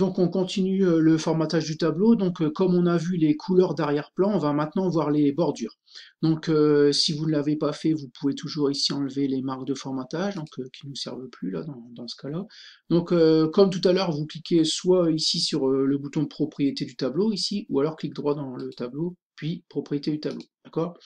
Donc on continue euh, le formatage du tableau. Donc euh, comme on a vu les couleurs d'arrière-plan, on va maintenant voir les bordures. Donc euh, si vous ne l'avez pas fait, vous pouvez toujours ici enlever les marques de formatage donc, qui ne nous servent plus là dans, ce cas-là. Donc comme tout à l'heure, vous cliquez soit ici sur le bouton propriété du tableau ici, ou alors clique droit dans le tableau, puis propriété du tableau. D'accord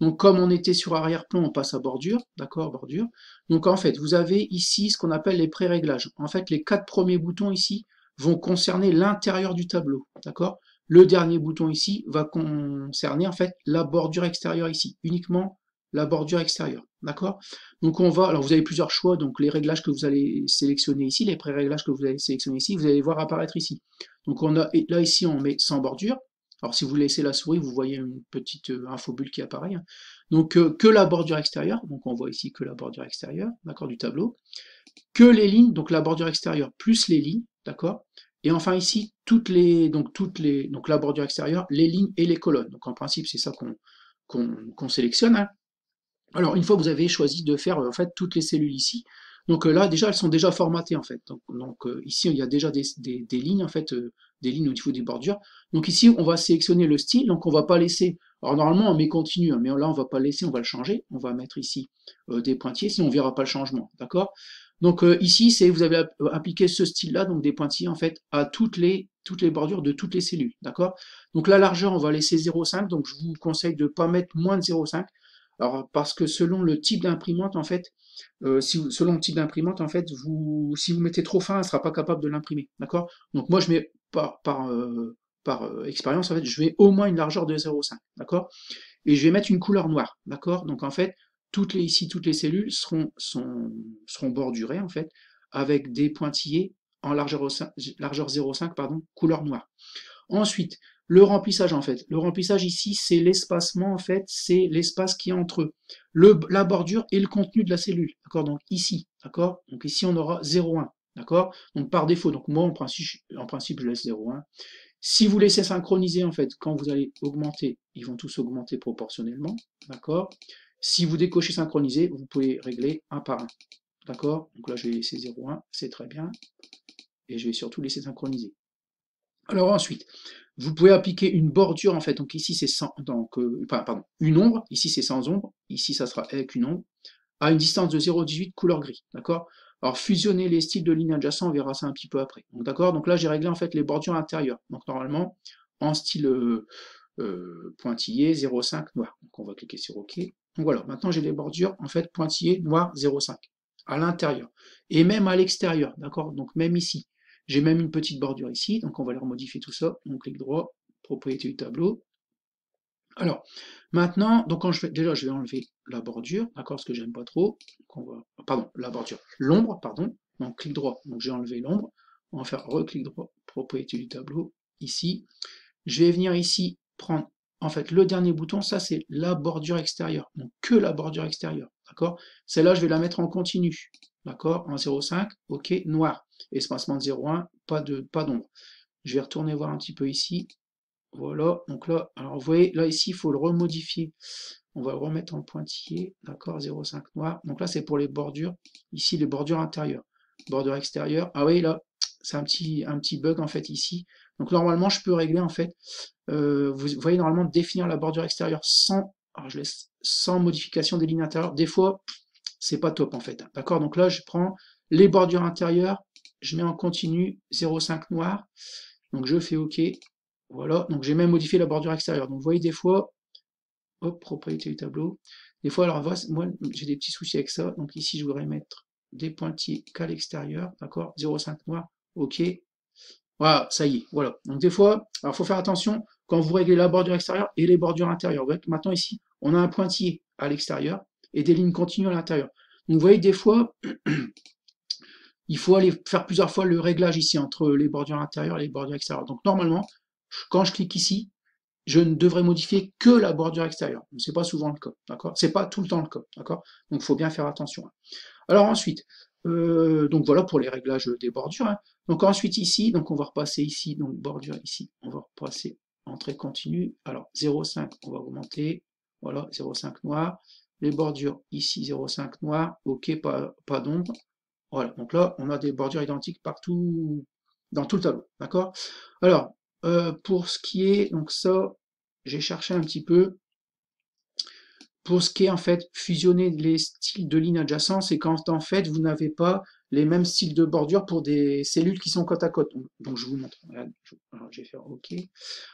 donc comme on était sur arrière-plan, on passe à bordure, d'accord, bordure. Donc en fait, vous avez ici ce qu'on appelle les pré-réglages. En fait, les quatre premiers boutons ici vont concerner l'intérieur du tableau, d'accord Le dernier bouton ici va concerner en fait la bordure extérieure ici, uniquement la bordure extérieure, d'accord Donc on va, alors vous avez plusieurs choix, donc les réglages que vous allez sélectionner ici, les pré-réglages que vous allez sélectionner ici, vous allez voir apparaître ici. Donc on a, là ici on met sans bordure, alors si vous laissez la souris, vous voyez une petite euh, infobulle qui apparaît. Hein. Donc euh, que la bordure extérieure, donc on voit ici que la bordure extérieure, d'accord, du tableau, que les lignes, donc la bordure extérieure plus les lignes, D'accord Et enfin ici, toutes les, donc toutes les, donc la bordure extérieure, les lignes et les colonnes. Donc en principe, c'est ça qu'on qu'on sélectionne. Hein. Alors une fois que vous avez choisi de faire en fait toutes les cellules ici, donc euh, là déjà elles sont déjà formatées en fait. Donc, euh, ici il y a déjà des, lignes en fait, euh, des lignes au niveau des bordures. Donc ici on va sélectionner le style, donc on va pas laisser. Alors normalement on met continue, hein, mais là on va pas laisser, on va le changer. On va mettre ici des pointiers, sinon on verra pas le changement, d'accord donc euh, ici, c'est vous avez appliqué ce style-là, donc des pointillés en fait à toutes les toutes les bordures de toutes les cellules, d'accord Donc la largeur, on va laisser 0,5, donc je vous conseille de ne pas mettre moins de 0,5, alors parce que selon le type d'imprimante, en fait, euh, si vous, selon le type d'imprimante, en fait, vous si vous mettez trop fin, elle ne sera pas capable de l'imprimer, d'accord Donc moi je mets par par, euh, par expérience, en fait, je mets au moins une largeur de 0,5, d'accord Et je vais mettre une couleur noire, d'accord Donc en fait, toutes les, ici, toutes les cellules seront, sont, seront bordurées, en fait, avec des pointillés en largeur, largeur 0,5, pardon, couleur noire. Ensuite, le remplissage, en fait. Le remplissage ici, c'est l'espacement, en fait, c'est l'espace qui est entre le, la bordure et le contenu de la cellule. D'accord Donc ici, d'accord Donc ici, on aura 0,1. D'accord Donc par défaut, donc moi, en principe, en principe je laisse 0,1. Si vous laissez synchroniser, en fait, quand vous allez augmenter, ils vont tous augmenter proportionnellement. D'accord si vous décochez synchroniser, vous pouvez régler un par un. D'accord Donc là, je vais laisser 0,1, c'est très bien. Et je vais surtout laisser synchroniser. Alors ensuite, vous pouvez appliquer une bordure en fait. Donc ici c'est sans, donc euh, pardon, une ombre. Ici c'est sans ombre. Ici ça sera avec une ombre à une distance de 0,18 couleur gris. D'accord Alors fusionner les styles de lignes adjacents, on verra ça un petit peu après. Donc d'accord. Donc là j'ai réglé en fait les bordures intérieures. Donc normalement en style euh, euh, pointillé 0,5 noir. Donc on va cliquer sur OK. Donc voilà, maintenant j'ai des bordures en fait pointillées noires 0,5 à l'intérieur et même à l'extérieur, d'accord Donc même ici, j'ai même une petite bordure ici, donc on va leur modifier tout ça. On clique droit, propriété du tableau. Alors, maintenant, donc quand je déjà je vais enlever la bordure, d'accord, ce que j'aime pas trop. On va, pardon, la bordure, l'ombre, pardon. Donc clic droit, donc j'ai enlevé l'ombre. On va faire reclic droit, propriété du tableau, ici. Je vais venir ici prendre en fait, le dernier bouton, ça c'est la bordure extérieure, donc que la bordure extérieure, d'accord Celle-là, je vais la mettre en continu, d'accord En 0,5, ok, noir, espacement de 0,1, pas d'ombre. Pas je vais retourner voir un petit peu ici, voilà, donc là, alors vous voyez, là ici, il faut le remodifier, on va le remettre en pointillé, d'accord, 0,5 noir, donc là c'est pour les bordures, ici les bordures intérieures, bordure extérieure, ah oui, là, c'est un petit, un petit bug en fait ici, donc normalement, je peux régler en fait, euh, vous voyez normalement définir la bordure extérieure sans, je laisse, sans modification des lignes intérieures. Des fois, c'est pas top en fait. D'accord Donc là, je prends les bordures intérieures, je mets en continu 0,5 noir. Donc je fais OK. Voilà. Donc j'ai même modifié la bordure extérieure. Donc vous voyez des fois, hop, propriété du tableau. Des fois, alors moi, j'ai des petits soucis avec ça. Donc ici, je voudrais mettre des pointillés qu'à l'extérieur, d'accord 0,5 noir, OK, voilà, ça y est, voilà. Donc des fois, alors faut faire attention quand vous réglez la bordure extérieure et les bordures intérieures. Vous voyez que maintenant ici, on a un pointillé à l'extérieur et des lignes continues à l'intérieur. Donc vous voyez, des fois, il faut aller faire plusieurs fois le réglage ici entre les bordures intérieures et les bordures extérieures. Donc normalement, quand je clique ici, je ne devrais modifier que la bordure extérieure. Ce n'est pas souvent le cas, d'accord C'est pas tout le temps le cas, d'accord Donc il faut bien faire attention. Alors ensuite, euh, donc voilà pour les réglages des bordures. Hein. Donc ensuite ici, donc on va repasser ici, donc bordure ici, on va repasser entrée continue. Alors 0,5, on va augmenter. Voilà, 0,5 noir. Les bordures ici, 0,5 noir. OK, pas, pas d'ombre. Voilà, donc là, on a des bordures identiques partout, dans tout le tableau. D'accord Alors, euh, pour ce qui est, donc ça, j'ai cherché un petit peu. Pour ce qui est en fait fusionner les styles de lignes adjacentes, c'est quand en fait vous n'avez pas les mêmes styles de bordure pour des cellules qui sont côte à côte. Donc, je vous montre. Alors, je vais faire OK.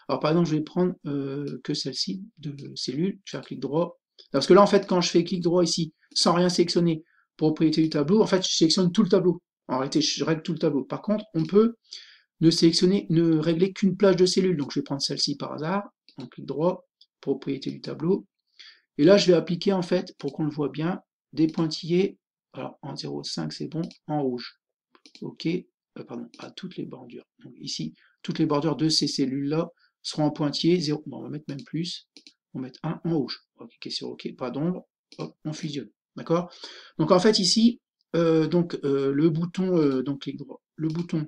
Alors par exemple, je vais prendre euh, que celle-ci de cellule. Je vais faire clic droit. Parce que là, en fait, quand je fais clic droit ici, sans rien sélectionner, propriété du tableau, en fait, je sélectionne tout le tableau. En réalité, je règle tout le tableau. Par contre, on peut ne sélectionner, ne régler qu'une plage de cellules. Donc je vais prendre celle-ci par hasard. En clic droit, propriété du tableau. Et là, je vais appliquer, en fait, pour qu'on le voit bien, des pointillés alors ah, en 0,5 c'est bon, en rouge. OK, euh, pardon, à toutes les bordures. Donc ici, toutes les bordures de ces cellules-là seront en pointillés, 0. Bon, on va mettre même plus, on va mettre 1 en rouge. OK, c'est OK, pas d'ombre, Hop, on fusionne. D'accord Donc en fait ici, euh, donc euh, le bouton, donc le bouton,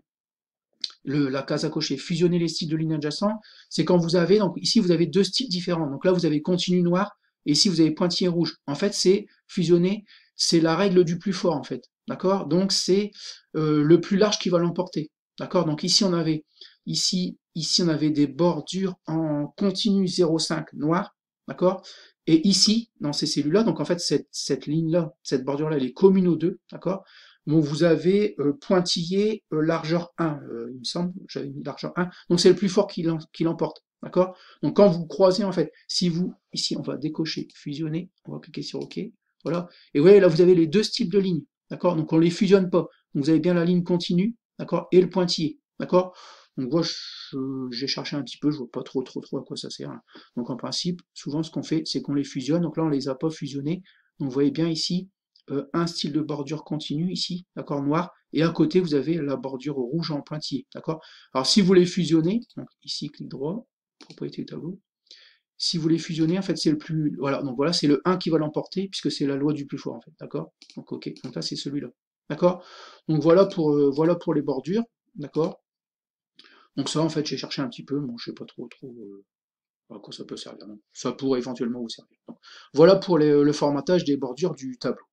le, la case à cocher, fusionner les styles de lignes adjacents, c'est quand vous avez, donc ici vous avez deux styles différents. Donc là vous avez continu noir et ici vous avez pointillé rouge. En fait c'est fusionner c'est la règle du plus fort en fait. D'accord Donc c'est euh, le plus large qui va l'emporter. D'accord Donc ici on avait ici ici on avait des bordures en continu 0,5 noir. D'accord Et ici dans ces cellules là, donc en fait cette, cette ligne là, cette bordure là, elle est commune aux deux. D'accord Bon, vous avez euh, pointillé euh, largeur 1, il me semble, j'avais mis largeur 1, donc c'est le plus fort qui l'emporte. D'accord Donc quand vous croisez, en fait, si vous, ici on va décocher, fusionner, on va cliquer sur OK, voilà. Et vous voyez, là, vous avez les deux types de lignes. D'accord Donc, on ne les fusionne pas. Donc, vous avez bien la ligne continue, d'accord Et le pointillé, d'accord Donc, moi, j'ai cherché un petit peu, je vois pas trop, trop, trop à quoi ça sert. Donc, en principe, souvent, ce qu'on fait, c'est qu'on les fusionne. Donc là, on les a pas fusionnés. Donc, vous voyez bien ici, euh, un style de bordure continue ici, d'accord, noir, et à côté vous avez la bordure rouge en pointillé, d'accord. Alors si vous les fusionnez, donc ici clic droit, propriété tableau, si vous les fusionnez, en fait, c'est le plus. Voilà, donc voilà, c'est le 1 qui va l'emporter, puisque c'est la loi du plus fort, en fait. D'accord Donc ok, donc là c'est celui-là. D'accord Donc voilà pour euh, voilà pour les bordures, d'accord Donc ça, en fait, j'ai cherché un petit peu, bon, je sais pas trop trop euh, à quoi ça peut servir. ça pourrait éventuellement vous servir. voilà pour le formatage des bordures du tableau.